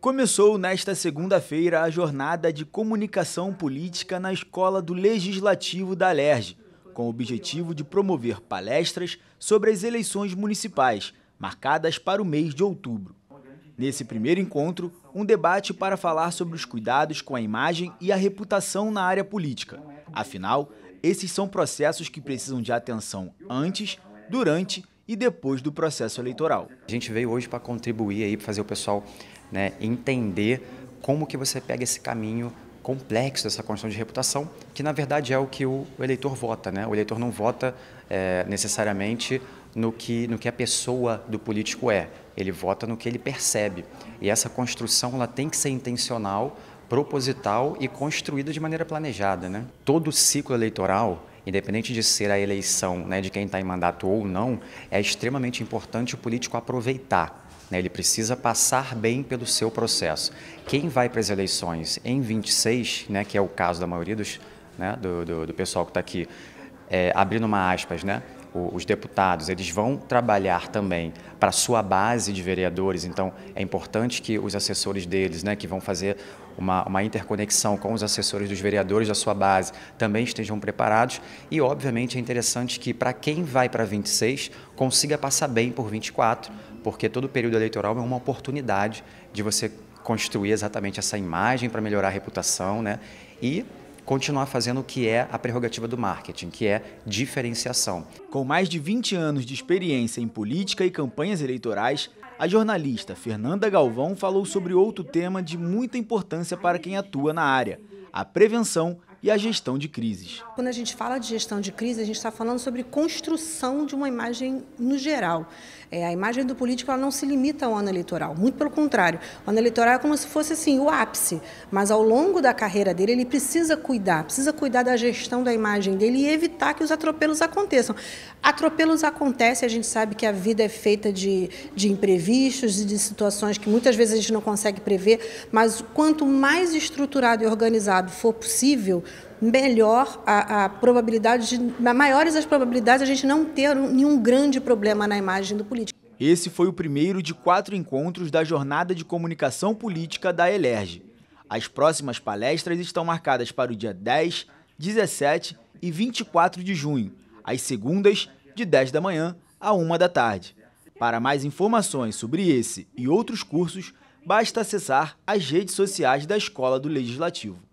Começou nesta segunda-feira a jornada de comunicação política na Escola do Legislativo da Alerj, com o objetivo de promover palestras sobre as eleições municipais, marcadas para o mês de outubro. Nesse primeiro encontro, um debate para falar sobre os cuidados com a imagem e a reputação na área política. Afinal, esses são processos que precisam de atenção antes, durante e depois do processo eleitoral. A gente veio hoje para contribuir aí, para fazer o pessoal né, entender como que você pega esse caminho complexo dessa construção de reputação, que na verdade é o que o eleitor vota, né? O eleitor não vota é, necessariamente no que, no que a pessoa do político é, ele vota no que ele percebe. E essa construção ela tem que ser intencional proposital e construída de maneira planejada. Né? Todo ciclo eleitoral, independente de ser a eleição né, de quem está em mandato ou não, é extremamente importante o político aproveitar. Né? Ele precisa passar bem pelo seu processo. Quem vai para as eleições em 26, né, que é o caso da maioria dos, né, do, do, do pessoal que está aqui, é, abrindo uma aspas, né? os deputados eles vão trabalhar também para sua base de vereadores, então é importante que os assessores deles, né, que vão fazer uma, uma interconexão com os assessores dos vereadores da sua base, também estejam preparados. E, obviamente, é interessante que, para quem vai para 26, consiga passar bem por 24, porque todo período eleitoral é uma oportunidade de você construir exatamente essa imagem para melhorar a reputação, né? E continuar fazendo o que é a prerrogativa do marketing, que é diferenciação. Com mais de 20 anos de experiência em política e campanhas eleitorais, a jornalista Fernanda Galvão falou sobre outro tema de muita importância para quem atua na área: a prevenção e a gestão de crises. Quando a gente fala de gestão de crise, a gente está falando sobre construção de uma imagem no geral. É, a imagem do político ela não se limita ao ano eleitoral, muito pelo contrário. O ano eleitoral é como se fosse assim o ápice, mas ao longo da carreira dele ele precisa cuidar, precisa cuidar da gestão da imagem dele e evitar que os atropelos aconteçam. Atropelos acontecem, a gente sabe que a vida é feita de, de imprevistos e de situações que muitas vezes a gente não consegue prever, mas quanto mais estruturado e organizado for possível, melhor a, a probabilidade, de, maiores as probabilidades de a gente não ter nenhum grande problema na imagem do político. Esse foi o primeiro de quatro encontros da Jornada de Comunicação Política da ELERJ. As próximas palestras estão marcadas para o dia 10, 17 e 24 de junho, às segundas, de 10 da manhã a 1 da tarde. Para mais informações sobre esse e outros cursos, basta acessar as redes sociais da Escola do Legislativo.